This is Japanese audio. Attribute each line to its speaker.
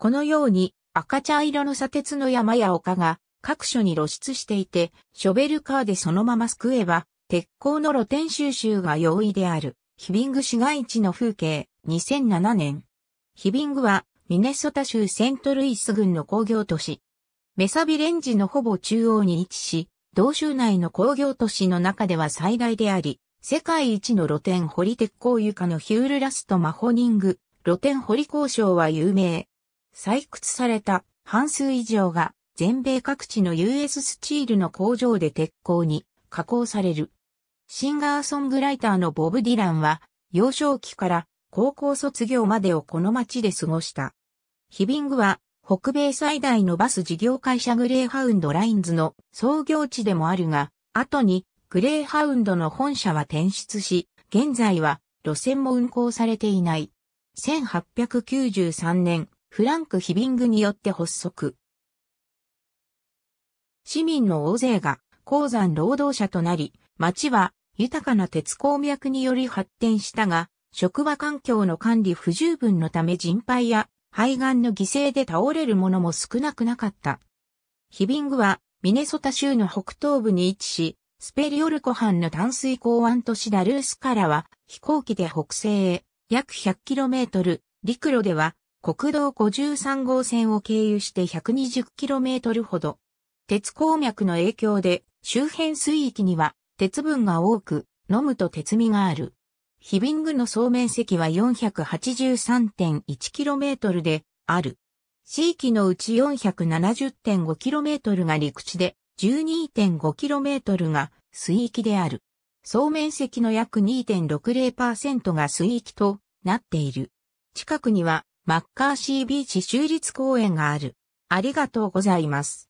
Speaker 1: このように赤茶色の砂鉄の山や丘が各所に露出していて、ショベルカーでそのまま救えば、鉄鋼の露天収集が容易である、ヒビング市街地の風景、2007年。ヒビングは、ミネソタ州セントルイス郡の工業都市。メサビレンジのほぼ中央に位置し、同州内の工業都市の中では最大であり、世界一の露天掘り鉄鋼床のヒュールラストマホニング、露天掘り交渉は有名。採掘された半数以上が全米各地の US スチールの工場で鉄鋼に加工される。シンガーソングライターのボブ・ディランは幼少期から高校卒業までをこの町で過ごした。ヒビングは北米最大のバス事業会社グレーハウンドラインズの創業地でもあるが、後にグレーハウンドの本社は転出し、現在は路線も運行されていない。1893年、フランク・ヒビングによって発足。市民の大勢が鉱山労働者となり、町は豊かな鉄鉱脈により発展したが、職場環境の管理不十分のため人肺や肺がんの犠牲で倒れる者も少なくなかった。ヒビングはミネソタ州の北東部に位置し、スペリオル湖畔の淡水港湾都市ダルースからは飛行機で北西へ約 100km、陸路では国道53号線を経由して 120km ほど。鉄鉱脈の影響で周辺水域には鉄分が多く、飲むと鉄味がある。ヒビングの総面積は 483.1km である。地域のうち 470.5km が陸地で、12.5km が水域である。総面積の約2.60%が水域となっている。近くにはマッカーシービーチ州立公園がある。ありがとうございます。